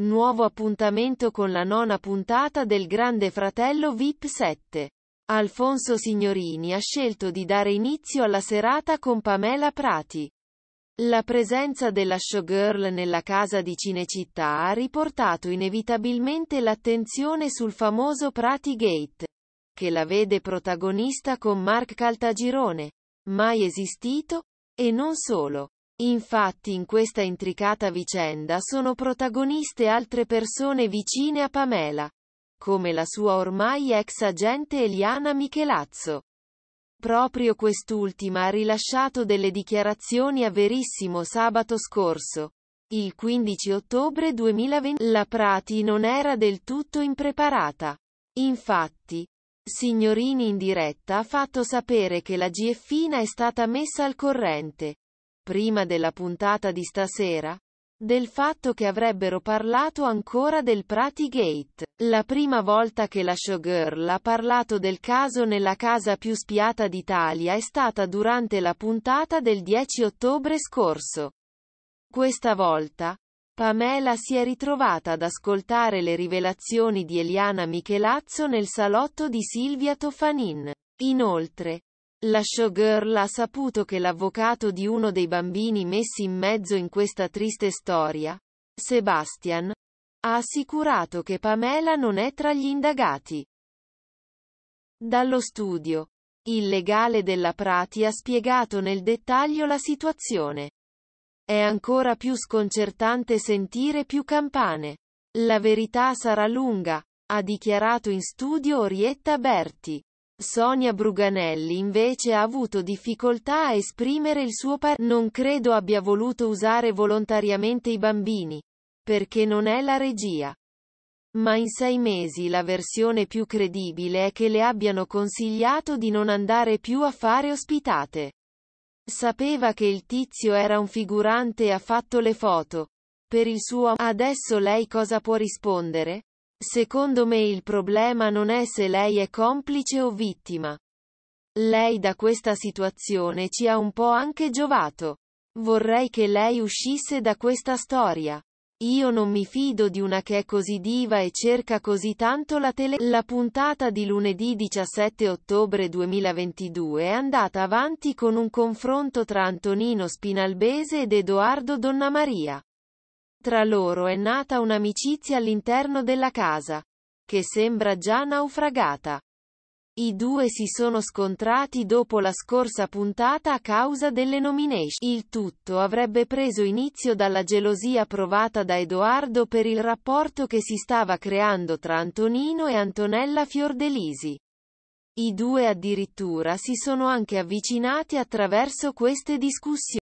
Nuovo appuntamento con la nona puntata del Grande Fratello VIP 7. Alfonso Signorini ha scelto di dare inizio alla serata con Pamela Prati. La presenza della showgirl nella casa di Cinecittà ha riportato inevitabilmente l'attenzione sul famoso Prati Gate, che la vede protagonista con Mark Caltagirone, mai esistito, e non solo. Infatti in questa intricata vicenda sono protagoniste altre persone vicine a Pamela, come la sua ormai ex agente Eliana Michelazzo. Proprio quest'ultima ha rilasciato delle dichiarazioni a Verissimo sabato scorso, il 15 ottobre 2020. La Prati non era del tutto impreparata. Infatti, Signorini in diretta ha fatto sapere che la GFina è stata messa al corrente prima della puntata di stasera, del fatto che avrebbero parlato ancora del Pratigate. La prima volta che la showgirl ha parlato del caso nella casa più spiata d'Italia è stata durante la puntata del 10 ottobre scorso. Questa volta, Pamela si è ritrovata ad ascoltare le rivelazioni di Eliana Michelazzo nel salotto di Silvia Tofanin. Inoltre, la showgirl ha saputo che l'avvocato di uno dei bambini messi in mezzo in questa triste storia, Sebastian, ha assicurato che Pamela non è tra gli indagati. Dallo studio, il legale della Prati ha spiegato nel dettaglio la situazione. È ancora più sconcertante sentire più campane. La verità sarà lunga, ha dichiarato in studio Orietta Berti. Sonia Bruganelli invece ha avuto difficoltà a esprimere il suo par- Non credo abbia voluto usare volontariamente i bambini, perché non è la regia. Ma in sei mesi la versione più credibile è che le abbiano consigliato di non andare più a fare ospitate. Sapeva che il tizio era un figurante e ha fatto le foto. Per il suo adesso lei cosa può rispondere? Secondo me il problema non è se lei è complice o vittima. Lei da questa situazione ci ha un po' anche giovato. Vorrei che lei uscisse da questa storia. Io non mi fido di una che è così diva e cerca così tanto la tele. La puntata di lunedì 17 ottobre 2022 è andata avanti con un confronto tra Antonino Spinalbese ed Edoardo Donnamaria. Tra loro è nata un'amicizia all'interno della casa, che sembra già naufragata. I due si sono scontrati dopo la scorsa puntata a causa delle nomination. Il tutto avrebbe preso inizio dalla gelosia provata da Edoardo per il rapporto che si stava creando tra Antonino e Antonella Fiordelisi. I due addirittura si sono anche avvicinati attraverso queste discussioni.